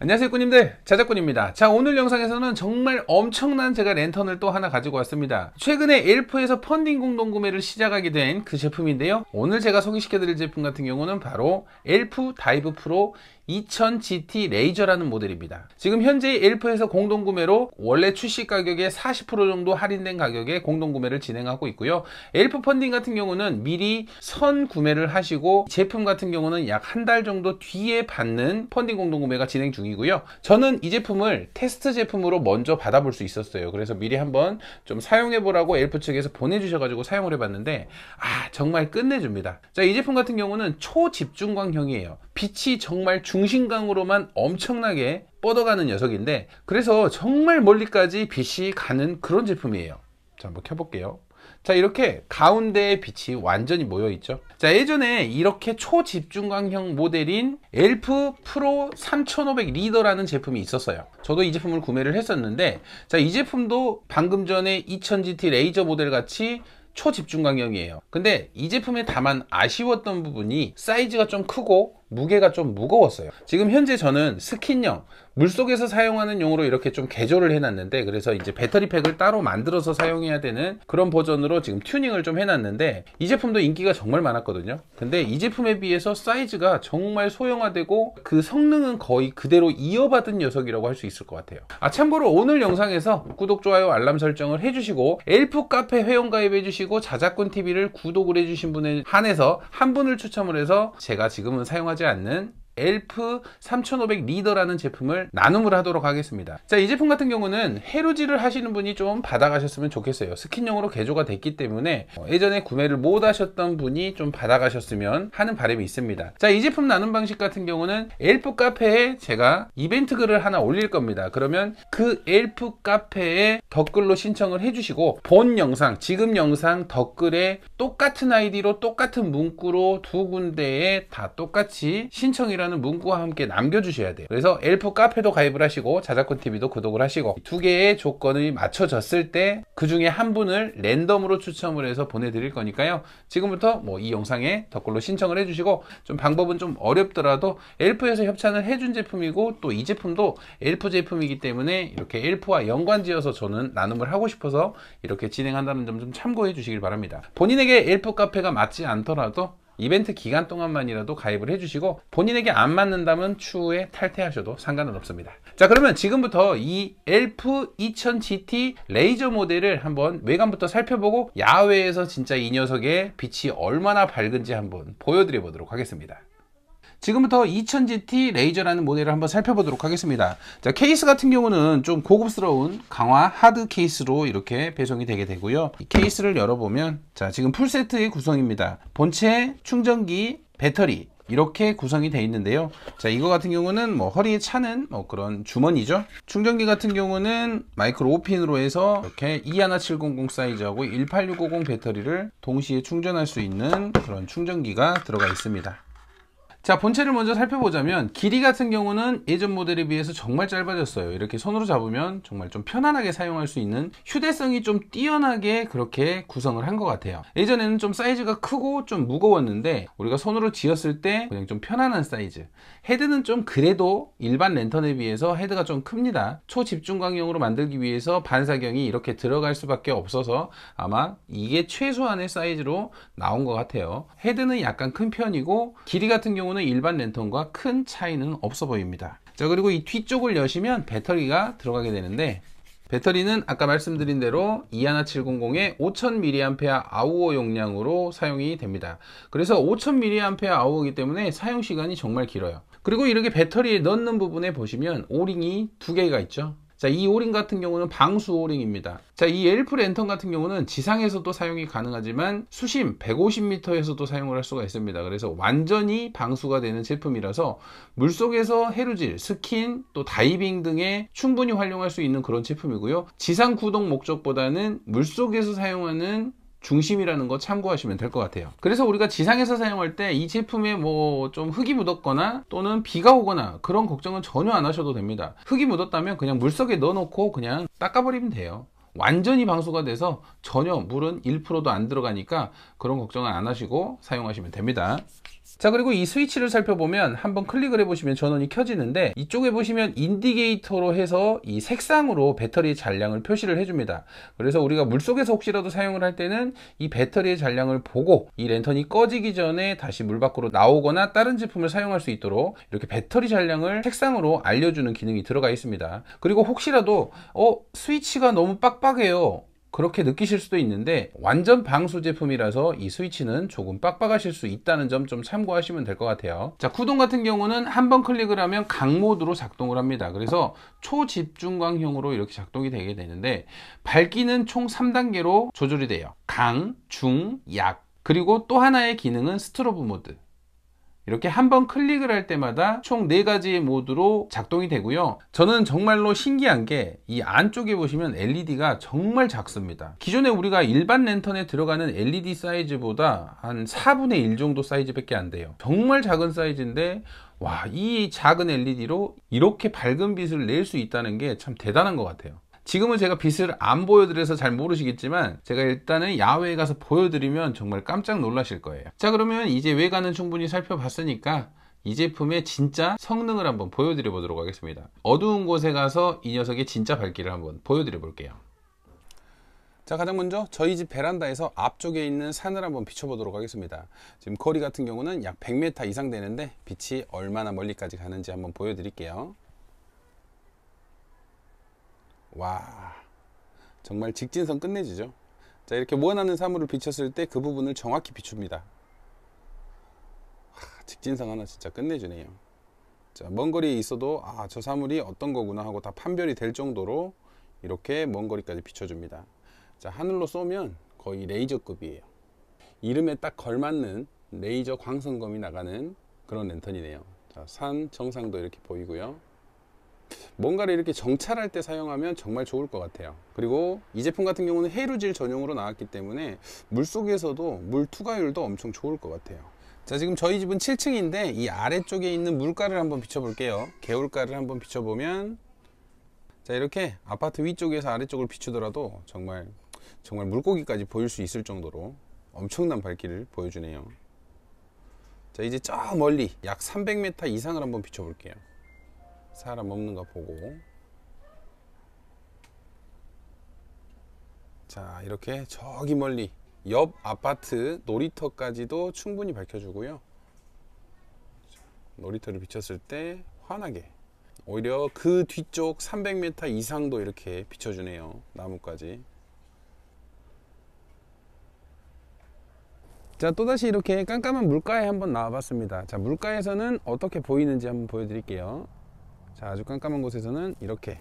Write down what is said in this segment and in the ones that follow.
안녕하세요 꾸님들 자작꾼입니다 자 오늘 영상에서는 정말 엄청난 제가 랜턴을 또 하나 가지고 왔습니다 최근에 엘프에서 펀딩 공동구매를 시작하게 된 그 제품인데요 오늘 제가 소개시켜 드릴 제품 같은 경우는 바로 엘프 다이브 프로 2000GT 레이저라는 모델입니다. 지금 현재 엘프에서 공동구매로 원래 출시 가격의 40% 정도 할인된 가격에 공동구매를 진행하고 있고요. 엘프 펀딩 같은 경우는 미리 선 구매를 하시고 제품 같은 경우는 약 한 달 정도 뒤에 받는 펀딩 공동구매가 진행 중이고요. 저는 이 제품을 테스트 제품으로 먼저 받아볼 수 있었어요. 그래서 미리 한번 좀 사용해보라고 엘프 측에서 보내주셔가지고 사용을 해봤는데 아 정말 끝내줍니다. 자 이 제품 같은 경우는 초집중광형이에요. 빛이 정말 중심강으로만 엄청나게 뻗어가는 녀석인데 그래서 정말 멀리까지 빛이 가는 그런 제품이에요 자 한번 켜볼게요 자 이렇게 가운데에 빛이 완전히 모여 있죠 자 예전에 이렇게 초집중광형 모델인 엘프 프로 3500 리더라는 제품이 있었어요 저도 이 제품을 구매를 했었는데 자 이 제품도 방금 전에 2000GT 레이저 모델 같이 초집중 강경이에요 근데 이 제품에 다만 아쉬웠던 부분이 사이즈가 좀 크고 무게가 좀 무거웠어요 지금 현재 저는 스킨형 물속에서 사용하는 용으로 이렇게 좀 개조를 해놨는데 그래서 이제 배터리팩을 따로 만들어서 사용해야 되는 그런 버전으로 지금 튜닝을 좀 해놨는데 이 제품도 인기가 정말 많았거든요 근데 이 제품에 비해서 사이즈가 정말 소형화되고 그 성능은 거의 그대로 이어받은 녀석이라고 할 수 있을 것 같아요 아 참고로 오늘 영상에서 구독, 좋아요, 알람 설정을 해주시고 엘프 카페 회원 가입해주시고 자작권 TV를 구독을 해주신 분에 한해서 한 분을 추첨을 해서 제가 지금은 사용하지 않는 엘프 3500 리더라는 제품을 나눔을 하도록 하겠습니다 자이 제품 같은 경우는 해루지를 하시는 분이 좀 받아가셨으면 좋겠어요 스킨용으로 개조가 됐기 때문에 예전에 구매를 못 하셨던 분이 좀 받아가셨으면 하는 바람이 있습니다 자이 제품 나눔 방식 같은 경우는 엘프 카페에 제가 이벤트 글을 하나 올릴 겁니다 그러면 그 엘프 카페에 댓글로 신청을 해주시고 본 영상 지금 영상 댓글에 똑같은 아이디로 똑같은 문구로 두 군데에 다 똑같이 신청이라 이라는 문구와 함께 남겨주셔야 돼요. 그래서 엘프 카페도 가입을 하시고 자작권 TV도 구독을 하시고 두 개의 조건이 맞춰졌을 때 그 중에 한 분을 랜덤으로 추첨을 해서 보내드릴 거니까요. 지금부터 뭐 이 영상에 댓글로 신청을 해주시고 좀 방법은 좀 어렵더라도 엘프에서 협찬을 해준 제품이고 또 이 제품도 엘프 제품이기 때문에 이렇게 엘프와 연관지어서 저는 나눔을 하고 싶어서 이렇게 진행한다는 점 좀 참고해 주시길 바랍니다. 본인에게 엘프 카페가 맞지 않더라도 이벤트 기간 동안만이라도 가입을 해주시고 본인에게 안 맞는다면 추후에 탈퇴하셔도 상관은 없습니다. 자 그러면 지금부터 이 엘프 2000 GT 레이저 모델을 한번 외관부터 살펴보고 야외에서 진짜 이 녀석의 빛이 얼마나 밝은지 한번 보여드려 보도록 하겠습니다. 지금부터 2000GT 레이저라는 모델을 한번 살펴보도록 하겠습니다. 자, 케이스 같은 경우는 좀 고급스러운 강화 하드 케이스로 이렇게 배송이 되게 되고요. 이 케이스를 열어보면 자, 지금 풀세트의 구성입니다. 본체, 충전기, 배터리, 이렇게 구성이 되어 있는데요 자 이거 같은 경우는 뭐 허리에 차는 뭐 그런 주머니죠 충전기 같은 경우는 마이크로 5핀으로 해서 이렇게 21700 사이즈하고 18650 배터리를 동시에 충전할 수 있는 그런 충전기가 들어가 있습니다 자 본체를 먼저 살펴보자면 길이 같은 경우는 예전 모델에 비해서 정말 짧아졌어요 이렇게 손으로 잡으면 정말 좀 편안하게 사용할 수 있는 휴대성이 좀 뛰어나게 그렇게 구성을 한 것 같아요 예전에는 좀 사이즈가 크고 좀 무거웠는데 우리가 손으로 쥐었을 때 그냥 좀 편안한 사이즈 헤드는 좀 그래도 일반 랜턴에 비해서 헤드가 좀 큽니다 초집중광용으로 만들기 위해서 반사경이 이렇게 들어갈 수밖에 없어서 아마 이게 최소한의 사이즈로 나온 것 같아요 헤드는 약간 큰 편이고 길이 같은 경우 때문에 일반 랜턴과 큰 차이는 없어 보입니다. 자 그리고 이 뒤쪽을 여시면 배터리가 들어가게 되는데 배터리는 아까 말씀드린 대로 이하나 700에 5000mAh 용량으로 사용이 됩니다. 그래서 5000mAh이기 때문에 사용 시간이 정말 길어요. 그리고 이렇게 배터리에 넣는 부분에 보시면 오링이 두 개가 있죠. 자, 이 오링 같은 경우는 방수 오링입니다. 자, 이 엘프 랜턴 같은 경우는 지상에서도 사용이 가능하지만 수심 150m에서도 사용을 할 수가 있습니다. 그래서 완전히 방수가 되는 제품이라서 물속에서 해루질, 스킨, 또 다이빙 등에 충분히 활용할 수 있는 그런 제품이고요. 지상 구동 목적보다는 물속에서 사용하는 중심이라는 거 참고하시면 될 것 같아요. 그래서 우리가 지상에서 사용할 때 이 제품에 뭐 좀 흙이 묻었거나 또는 비가 오거나 그런 걱정은 전혀 안 하셔도 됩니다. 흙이 묻었다면 그냥 물속에 넣어놓고 그냥 닦아버리면 돼요. 완전히 방수가 돼서 전혀 물은 1%도 안 들어가니까 그런 걱정은 안 하시고 사용하시면 됩니다. 자 그리고 이 스위치를 살펴보면 한번 클릭을 해보시면 전원이 켜지는데 이쪽에 보시면 인디게이터로 해서 이 색상으로 배터리 잔량을 표시를 해줍니다 그래서 우리가 물속에서 혹시라도 사용을 할 때는 이 배터리의 잔량을 보고 이 랜턴이 꺼지기 전에 다시 물 밖으로 나오거나 다른 제품을 사용할 수 있도록 이렇게 배터리 잔량을 색상으로 알려주는 기능이 들어가 있습니다 그리고 혹시라도 어 스위치가 너무 빡빡해요 그렇게 느끼실 수도 있는데 완전 방수 제품이라서 이 스위치는 조금 빡빡하실 수 있다는 점 좀 참고하시면 될 것 같아요 자 쿠동 같은 경우는 한 번 클릭을 하면 강모드로 작동을 합니다 그래서 초집중광형으로 이렇게 작동이 되게 되는데 밝기는 총 3단계로 조절이 돼요 강, 중, 약 그리고 또 하나의 기능은 스트로브 모드 이렇게 한 번 클릭을 할 때마다 총 4가지의 모드로 작동이 되고요 저는 정말로 신기한 게 이 안쪽에 보시면 LED가 정말 작습니다 기존에 우리가 일반 랜턴에 들어가는 LED 사이즈보다 한 4분의 1 정도 사이즈밖에 안 돼요 정말 작은 사이즈인데 와 이 작은 LED로 이렇게 밝은 빛을 낼 수 있다는 게 참 대단한 것 같아요 지금은 제가 빛을 안 보여드려서 잘 모르시겠지만 제가 일단은 야외에 가서 보여드리면 정말 깜짝 놀라실 거예요 자 그러면 이제 외관은 충분히 살펴봤으니까 이 제품의 진짜 성능을 한번 보여드려 보도록 하겠습니다 어두운 곳에 가서 이 녀석의 진짜 밝기를 한번 보여드려 볼게요 자 가장 먼저 저희 집 베란다에서 앞쪽에 있는 산을 한번 비춰보도록 하겠습니다 지금 거리 같은 경우는 약 100m 이상 되는데 빛이 얼마나 멀리까지 가는지 한번 보여드릴게요 와 정말 직진선 끝내주죠 자 이렇게 원하는 사물을 비췄을 때 그 부분을 정확히 비춥니다 하, 직진선 하나 진짜 끝내주네요 자, 먼 거리에 있어도 아저 사물이 어떤 거구나 하고 다 판별이 될 정도로 이렇게 먼 거리까지 비춰줍니다 자 하늘로 쏘면 거의 레이저급이에요 이름에 딱 걸맞는 레이저 광선검이 나가는 그런 랜턴이네요 자, 산 정상도 이렇게 보이고요 뭔가를 이렇게 정찰할 때 사용하면 정말 좋을 것 같아요 그리고 이 제품 같은 경우는 해루질 전용으로 나왔기 때문에 물속에서도 물 투과율도 엄청 좋을 것 같아요 자 지금 저희 집은 7층인데 이 아래쪽에 있는 물가를 한번 비춰볼게요 개울가를 한번 비춰보면 자 이렇게 아파트 위쪽에서 아래쪽을 비추더라도 정말 정말 물고기까지 보일 수 있을 정도로 엄청난 밝기를 보여주네요 자 이제 저 멀리 약 300m 이상을 한번 비춰볼게요 사람 없는 거 보고 자 이렇게 저기 멀리 옆 아파트 놀이터까지도 충분히 밝혀주고요 놀이터를 비쳤을 때 환하게 오히려 그 뒤쪽 300m 이상도 이렇게 비춰주네요 나뭇가지자 또다시 이렇게 깜깜한 물가에 한번 나와봤습니다 자 물가에서는 어떻게 보이는지 한번 보여드릴게요 자 아주 깜깜한 곳에서는 이렇게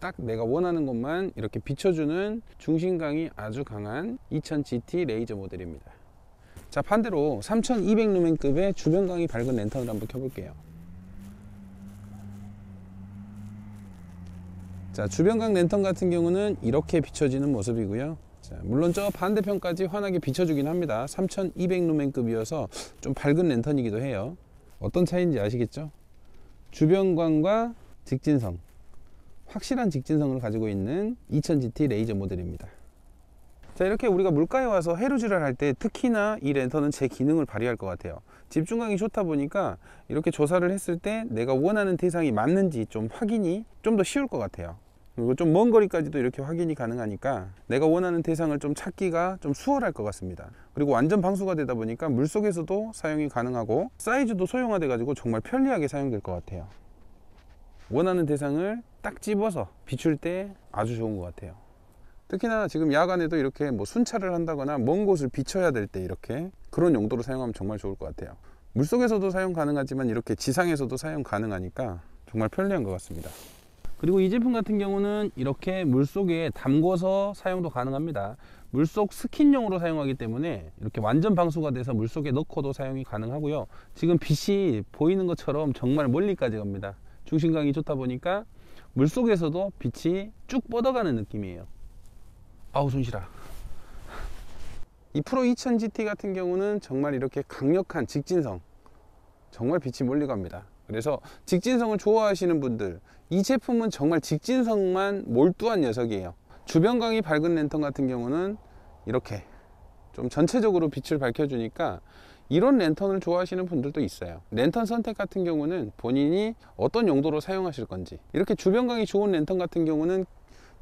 딱 내가 원하는 것만 이렇게 비춰주는 중심광이 아주 강한 2000GT 레이저 모델입니다 자 반대로 3200루멘급의 주변광이 밝은 랜턴을 한번 켜볼게요 자 주변광 랜턴 같은 경우는 이렇게 비춰지는 모습이고요 자, 물론 저 반대편까지 환하게 비춰주긴 합니다 3200루멘급이어서 좀 밝은 랜턴이기도 해요 어떤 차이인지 아시겠죠? 주변광과 직진성 확실한 직진성을 가지고 있는 2000GT 레이저 모델입니다 자 이렇게 우리가 물가에 와서 해루질을 할 때 특히나 이 랜턴은 제 기능을 발휘할 것 같아요 집중광이 좋다 보니까 이렇게 조사를 했을 때 내가 원하는 대상이 맞는지 좀 확인이 좀 더 쉬울 것 같아요 그리고 좀 먼 거리까지도 이렇게 확인이 가능하니까 내가 원하는 대상을 좀 찾기가 좀 수월할 것 같습니다 그리고 완전 방수가 되다 보니까 물속에서도 사용이 가능하고 사이즈도 소형화돼 가지고 정말 편리하게 사용될 것 같아요 원하는 대상을 딱 집어서 비출 때 아주 좋은 것 같아요 특히나 지금 야간에도 이렇게 뭐 순찰을 한다거나 먼 곳을 비춰야 될 때 이렇게 그런 용도로 사용하면 정말 좋을 것 같아요 물속에서도 사용 가능하지만 이렇게 지상에서도 사용 가능하니까 정말 편리한 것 같습니다 그리고 이 제품 같은 경우는 이렇게 물속에 담궈서 사용도 가능합니다 물속 스킨용으로 사용하기 때문에 이렇게 완전 방수가 돼서 물속에 넣고도 사용이 가능하고요 지금 빛이 보이는 것처럼 정말 멀리까지 갑니다 중심광이 좋다 보니까 물속에서도 빛이 쭉 뻗어가는 느낌이에요 아우 손실아 이 프로 2000 GT 같은 경우는 정말 이렇게 강력한 직진성 정말 빛이 멀리 갑니다 그래서 직진성을 좋아하시는 분들 이 제품은 정말 직진성만 몰두한 녀석이에요 주변광이 밝은 랜턴 같은 경우는 이렇게 좀 전체적으로 빛을 밝혀주니까 이런 랜턴을 좋아하시는 분들도 있어요 랜턴 선택 같은 경우는 본인이 어떤 용도로 사용하실 건지 이렇게 주변광이 좋은 랜턴 같은 경우는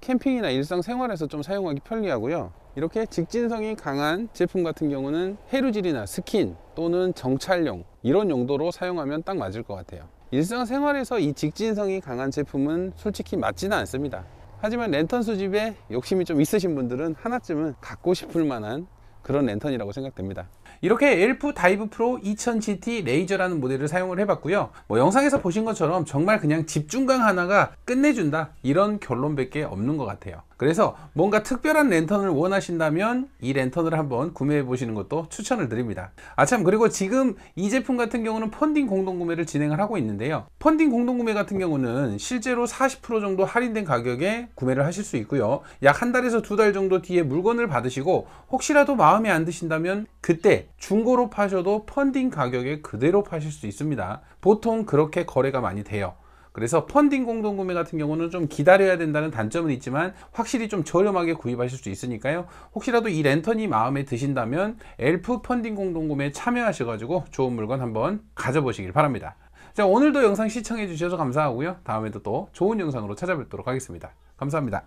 캠핑이나 일상생활에서 좀 사용하기 편리하고요 이렇게 직진성이 강한 제품 같은 경우는 해루질이나 스킨 또는 정찰용 이런 용도로 사용하면 딱 맞을 것 같아요 일상생활에서 이 직진성이 강한 제품은 솔직히 맞지는 않습니다 하지만 랜턴 수집에 욕심이 좀 있으신 분들은 하나쯤은 갖고 싶을 만한 그런 랜턴이라고 생각됩니다 이렇게 엘프 다이브 프로 2000GT 레이저라는 모델을 사용을 해봤고요 뭐 영상에서 보신 것처럼 정말 그냥 집중강 하나가 끝내준다 이런 결론밖에 없는 것 같아요 그래서 뭔가 특별한 랜턴을 원하신다면 이 랜턴을 한번 구매해 보시는 것도 추천을 드립니다 아참 그리고 지금 이 제품 같은 경우는 펀딩 공동구매를 진행을 하고 있는데요 펀딩 공동구매 같은 경우는 실제로 40% 정도 할인된 가격에 구매를 하실 수 있고요 약 한 달에서 두 달 정도 뒤에 물건을 받으시고 혹시라도 마음에 안 드신다면 그때 중고로 파셔도 펀딩 가격에 그대로 파실 수 있습니다 보통 그렇게 거래가 많이 돼요 그래서 펀딩 공동구매 같은 경우는 좀 기다려야 된다는 단점은 있지만 확실히 좀 저렴하게 구입하실 수 있으니까요. 혹시라도 이 랜턴이 마음에 드신다면 엘프 펀딩 공동구매 참여하셔가지고 좋은 물건 한번 가져보시길 바랍니다. 자 오늘도 영상 시청해 주셔서 감사하고요. 다음에도 또 좋은 영상으로 찾아뵙도록 하겠습니다. 감사합니다.